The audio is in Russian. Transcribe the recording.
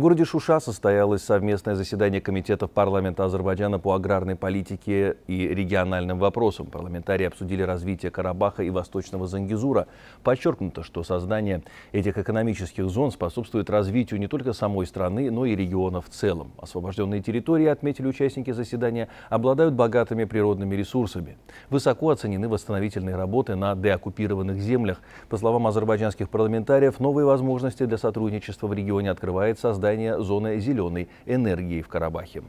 В городе Шуша состоялось совместное заседание комитетов парламента Азербайджана по аграрной политике и региональным вопросам. Парламентарии обсудили развитие Карабаха и Восточного Зангизура. Подчеркнуто, что создание этих экономических зон способствует развитию не только самой страны, но и региона в целом. Освобожденные территории, отметили участники заседания, обладают богатыми природными ресурсами. Высоко оценены восстановительные работы на деоккупированных землях. По словам азербайджанских парламентариев, новые возможности для сотрудничества в регионе открывает создание создания зоны зеленой энергии в Карабахе.